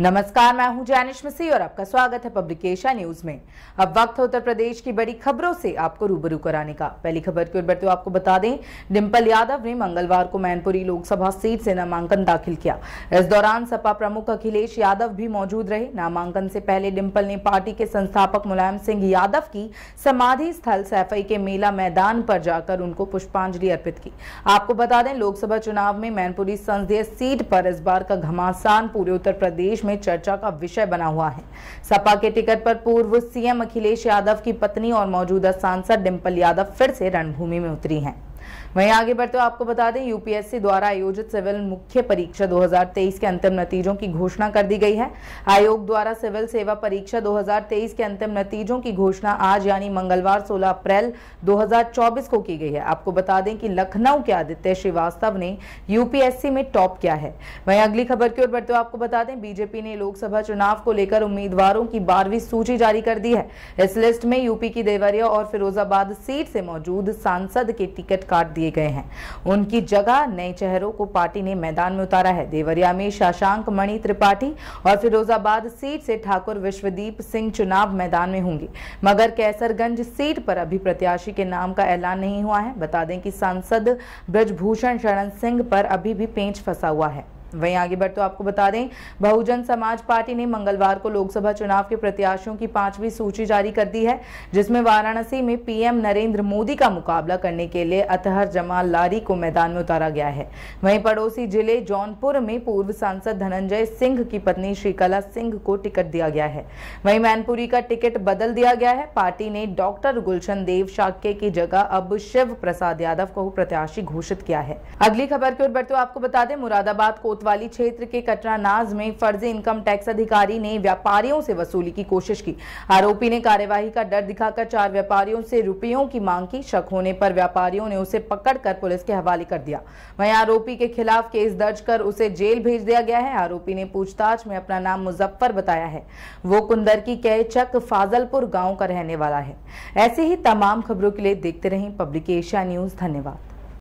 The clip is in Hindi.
नमस्कार मैं हूं जैनिश मसीह और आपका स्वागत है पब्लिकेशन न्यूज में अब वक्त है उत्तर प्रदेश की बड़ी खबरों से आपको रूबरू कराने का पहली खबर की ओर बढ़ते हुए आपको बता दें डिम्पल यादव ने मंगलवार को मैनपुरी लोकसभा सीट से नामांकन दाखिल किया इस दौरान सपा प्रमुख अखिलेश यादव भी मौजूद रहे नामांकन से पहले डिम्पल ने पार्टी के संस्थापक मुलायम सिंह यादव की समाधि स्थल सैफई के मेला मैदान पर जाकर उनको पुष्पांजलि अर्पित की आपको बता दें लोकसभा चुनाव में मैनपुरी संसदीय सीट पर इस बार का घमासान पूरे उत्तर प्रदेश में चर्चा का विषय बना हुआ है सपा के टिकट पर पूर्व सीएम अखिलेश यादव की पत्नी और मौजूदा सांसद डिम्पल यादव फिर से रणभूमि में उतरी हैं वहीं आगे बढ़ते हुए आपको बता दें यूपीएससी द्वारा आयोजित सिविल मुख्य परीक्षा 2023 के अंतिम नतीजों की घोषणा कर दी गई है आयोग द्वारा सिविल सेवा परीक्षा 2023 के अंतिम नतीजों की घोषणा आज यानी मंगलवार 16 अप्रैल 2024 को की गई है आपको बता दें कि लखनऊ के आदित्य श्रीवास्तव ने यूपीएससी में टॉप किया है वहीं अगली खबर की ओर बढ़ते हुए आपको बता दें बीजेपी ने लोकसभा चुनाव को लेकर उम्मीदवारों की बारहवीं सूची जारी कर दी है इस लिस्ट में यूपी की देवरिया और फिरोजाबाद सीट से मौजूद सांसद के टिकट काट दिए गए हैं उनकी जगह नए चेहरों को पार्टी ने मैदान में उतारा है देवरिया में शशांक मणि त्रिपाठी और फिरोजाबाद सीट से ठाकुर विश्वदीप सिंह चुनाव मैदान में होंगे मगर कैसरगंज सीट पर अभी प्रत्याशी के नाम का ऐलान नहीं हुआ है बता दें कि सांसद ब्रजभूषण शरण सिंह पर अभी भी पेंच फंसा हुआ है वहीं आगे बढ़ते आपको बता दें बहुजन समाज पार्टी ने मंगलवार को लोकसभा चुनाव के प्रत्याशियों की पांचवी सूची जारी कर दी है जिसमें वाराणसी में पीएम नरेंद्र मोदी का मुकाबला करने के लिए अतहर जमाल लारी को मैदान में उतारा गया है वहीं पड़ोसी जिले जौनपुर में पूर्व सांसद धनंजय सिंह की पत्नी श्रीकला सिंह को टिकट दिया गया है वही मैनपुरी का टिकट बदल दिया गया है पार्टी ने डॉक्टर गुलशन देव शाक्य की जगह अब शिव प्रसाद यादव को प्रत्याशी घोषित किया है अगली खबर की ओर बढ़ते आपको बता दें मुरादाबाद को कोतवाली क्षेत्र के कटरानाज में फर्जी इनकम टैक्स अधिकारी ने व्यापारियों से वसूली की कोशिश की आरोपी ने कार्यवाही का डर दिखाकर चार व्यापारियों से रुपयों की मांग की शक होने पर व्यापारियों ने उसे पकड़कर पुलिस के हवाले कर दिया वहीं आरोपी के खिलाफ केस दर्ज कर उसे जेल भेज दिया गया है आरोपी ने पूछताछ में अपना नाम मुजफ्फर बताया है वो की कह चक फाजलपुर गाँव का रहने वाला है ऐसी ही तमाम खबरों के लिए देखते रहें पब्लिक एशिया न्यूज धन्यवाद